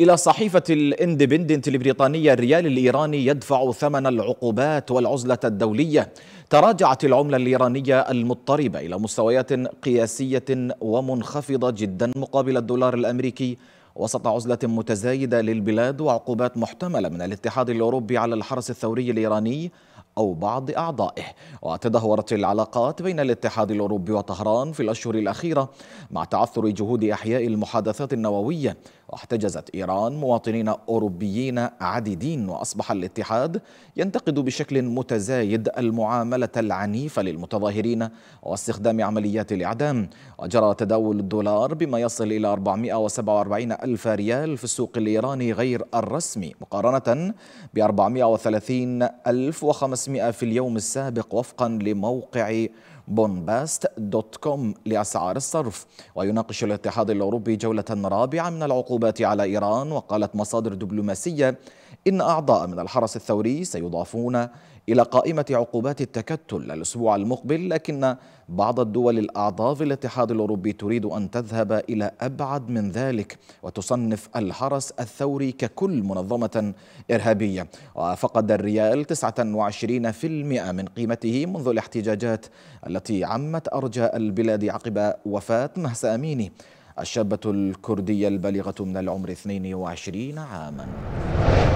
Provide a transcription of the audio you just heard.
إلى صحيفة الاندبندنت البريطانية الريال الإيراني يدفع ثمن العقوبات والعزلة الدولية تراجعت العملة الإيرانية المضطربة إلى مستويات قياسية ومنخفضة جدا مقابل الدولار الأمريكي وسط عزلة متزايدة للبلاد وعقوبات محتملة من الاتحاد الأوروبي على الحرس الثوري الإيراني أو بعض أعضائه وتدهورت العلاقات بين الاتحاد الأوروبي وطهران في الأشهر الأخيرة مع تعثر جهود إحياء المحادثات النووية واحتجزت إيران مواطنين أوروبيين عديدين وأصبح الاتحاد ينتقد بشكل متزايد المعاملة العنيفة للمتظاهرين واستخدام عمليات الإعدام وجرى تداول الدولار بما يصل إلى 447 ألف ريال في السوق الإيراني غير الرسمي مقارنة ب 430 ألف وخمسمائة في اليوم السابق وفقا لموقع بونباست دوت كوم لأسعار الصرف ويناقش الاتحاد الأوروبي جولة رابعة من العقوبات على إيران وقالت مصادر دبلوماسية إن أعضاء من الحرس الثوري سيضافون إلى قائمة عقوبات التكتل الأسبوع المقبل لكن بعض الدول الأعضاء في الاتحاد الأوروبي تريد أن تذهب إلى أبعد من ذلك وتصنف الحرس الثوري ككل منظمة إرهابية وفقد الريال 29% من قيمته منذ الاحتجاجات التي عمت أرجاء البلاد عقب وفاة مهسا أميني الشابة الكردية البالغة من العمر 22 عاماً